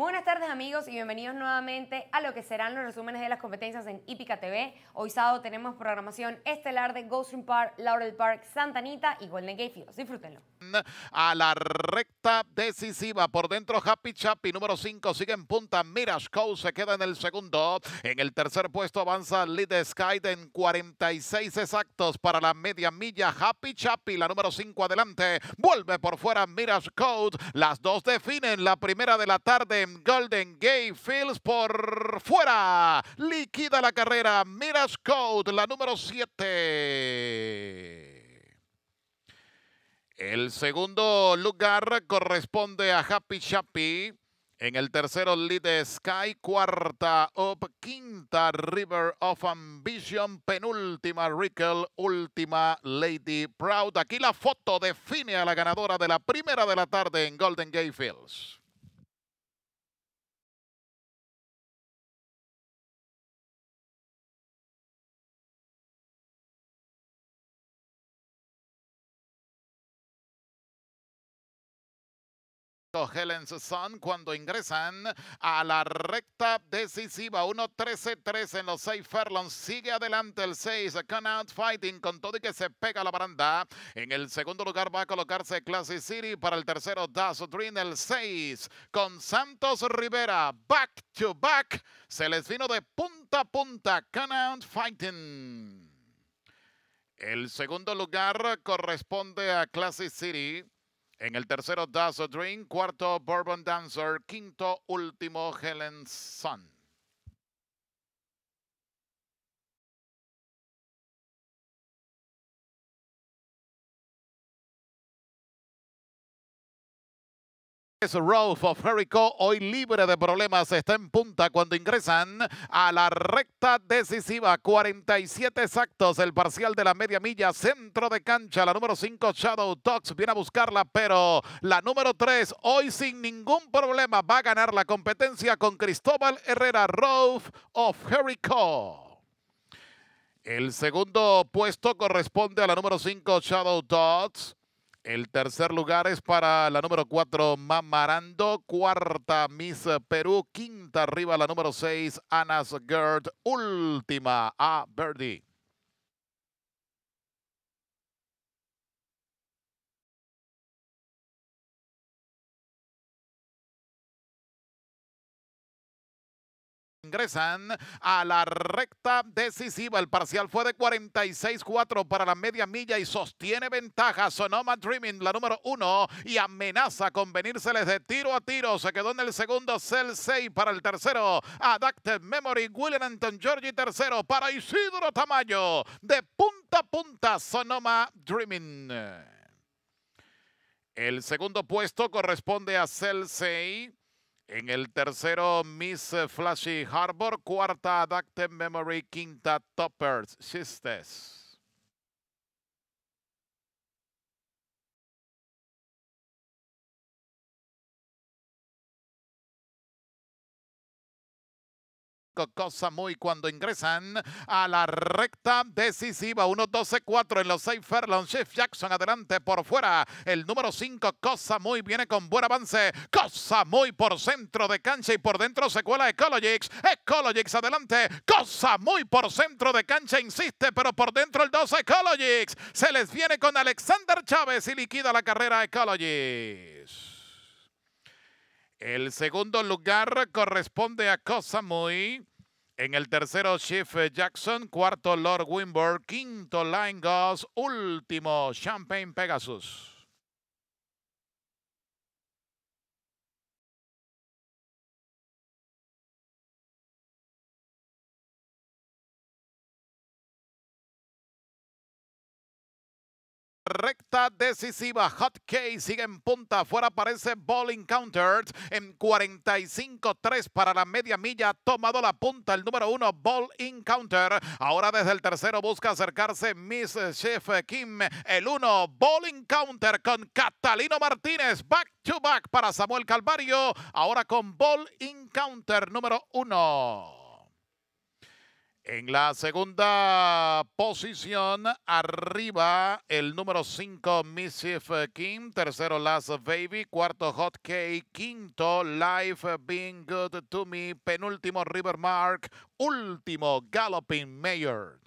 buenas tardes amigos y bienvenidos nuevamente a lo que serán los resúmenes de las competencias en Hípica TV. Hoy sábado tenemos programación estelar de Room Park, Laurel Park, Santa Anita y Golden Gate Fields. Disfrútenlo. A la recta decisiva por dentro Happy Chappy número 5 sigue en punta. Mirage Code, se queda en el segundo. En el tercer puesto avanza Lid Sky en 46 exactos para la media milla. Happy Chappy la número 5 adelante. Vuelve por fuera Mirage Code. Las dos definen la primera de la tarde Golden Gate Fields por fuera. Liquida la carrera. Miras Code, la número 7. El segundo lugar corresponde a Happy Chappy. En el tercero, Lead Sky. Cuarta, Up. Quinta, River of Ambition. Penúltima, Rickle. Última, Lady Proud. Aquí la foto define a la ganadora de la primera de la tarde en Golden Gate Fields. Helen Son cuando ingresan a la recta decisiva 1-13-3 en los 6 furlongs sigue adelante el 6 Canout Fighting con todo y que se pega la baranda en el segundo lugar va a colocarse Classy City para el tercero Das Dream el 6 con Santos Rivera back to back se les vino de punta a punta Canout Fighting el segundo lugar corresponde a Classy City en el tercero, Dazzle Dream. Cuarto, Bourbon Dancer. Quinto, último, Helen Sun. Es Rolf of Jericho, hoy libre de problemas, está en punta cuando ingresan a la recta decisiva. 47 exactos, el parcial de la media milla, centro de cancha. La número 5, Shadow Dogs viene a buscarla, pero la número 3, hoy sin ningún problema, va a ganar la competencia con Cristóbal Herrera, Rolf of Jericho. El segundo puesto corresponde a la número 5, Shadow Dots. El tercer lugar es para la número 4, Mamarando. Cuarta, Miss Perú. Quinta arriba, la número 6, Anas Gerd. Última, A Verdi. ingresan a la recta decisiva. El parcial fue de 46-4 para la media milla y sostiene ventaja Sonoma Dreaming, la número uno, y amenaza con venírseles de tiro a tiro. Se quedó en el segundo Cell para el tercero. Adapted Memory, William Anton Giorgi tercero para Isidro Tamayo. De punta a punta, Sonoma Dreaming. El segundo puesto corresponde a Cell en el tercero, Miss Flashy Harbor. Cuarta, Dacte Memory. Quinta, Toppers Sisters. Cosa muy cuando ingresan a la recta decisiva. 1-12-4 en los 6 ferlon Jeff Jackson adelante por fuera. El número 5, Cosa muy viene con buen avance. Cosa muy por centro de cancha y por dentro se cuela Ecologics. Ecologics adelante. Cosa muy por centro de cancha, insiste, pero por dentro el 2 Ecologics. Se les viene con Alexander Chávez y liquida la carrera Ecologics. El segundo lugar corresponde a Kosamui. En el tercero, Chief Jackson. Cuarto, Lord Wimber. Quinto, Line Goss. Último, Champagne Pegasus. recta decisiva. Hot sigue en punta. Fuera aparece Ball Encounter en 45-3 para la media milla. Tomado la punta el número uno, Ball Encounter. Ahora desde el tercero busca acercarse Miss Chef Kim. El uno, Ball Encounter con Catalino Martínez. Back to back para Samuel Calvario. Ahora con Ball Encounter número uno. En la segunda posición, arriba el número 5, Missive Kim. Tercero, Last Baby. Cuarto, Hot Quinto, Life Being Good to Me. Penúltimo, River Mark. Último, Galloping Mayor.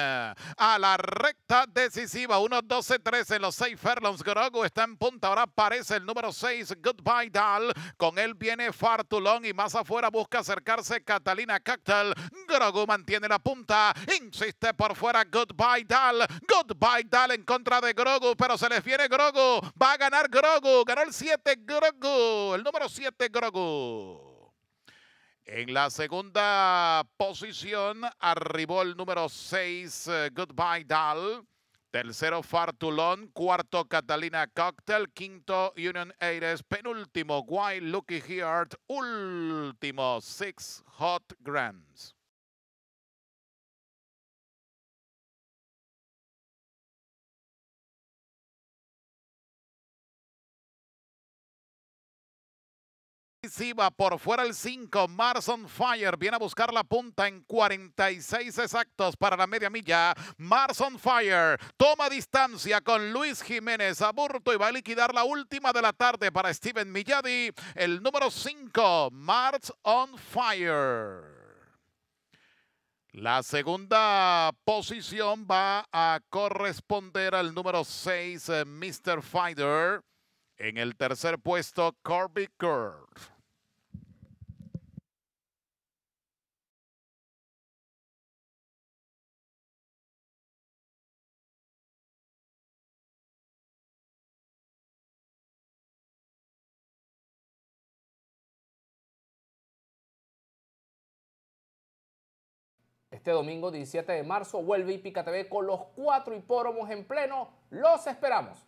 a la recta decisiva. 1-12-13. Los 6 Furlongs. Grogu está en punta. Ahora aparece el número 6, Goodbye Dal. Con él viene Fartulón y más afuera busca acercarse Catalina Cactal. Grogu mantiene la punta. Insiste por fuera Goodbye Dal. Goodbye Dal en contra de Grogu, pero se le viene Grogu. Va a ganar Grogu. Ganó el 7 Grogu. El número 7 Grogu. En la segunda posición arribó el número 6, eh, Goodbye Doll. Tercero, Fartulón. Cuarto, Catalina Cocktail. Quinto, Union Aires. Penúltimo, Wild Lucky Heart. Último, Six Hot Grams. Por fuera el 5. Marson Fire viene a buscar la punta en 46 exactos para la media milla. Marson Fire toma distancia con Luis Jiménez Aburto y va a liquidar la última de la tarde para Steven Milladi. El número 5, Mars on Fire. La segunda posición va a corresponder al número 6, eh, Mr. Fighter. En el tercer puesto, Corby Curve. Este domingo 17 de marzo vuelve Ipica TV con los cuatro hipóromos en pleno. Los esperamos.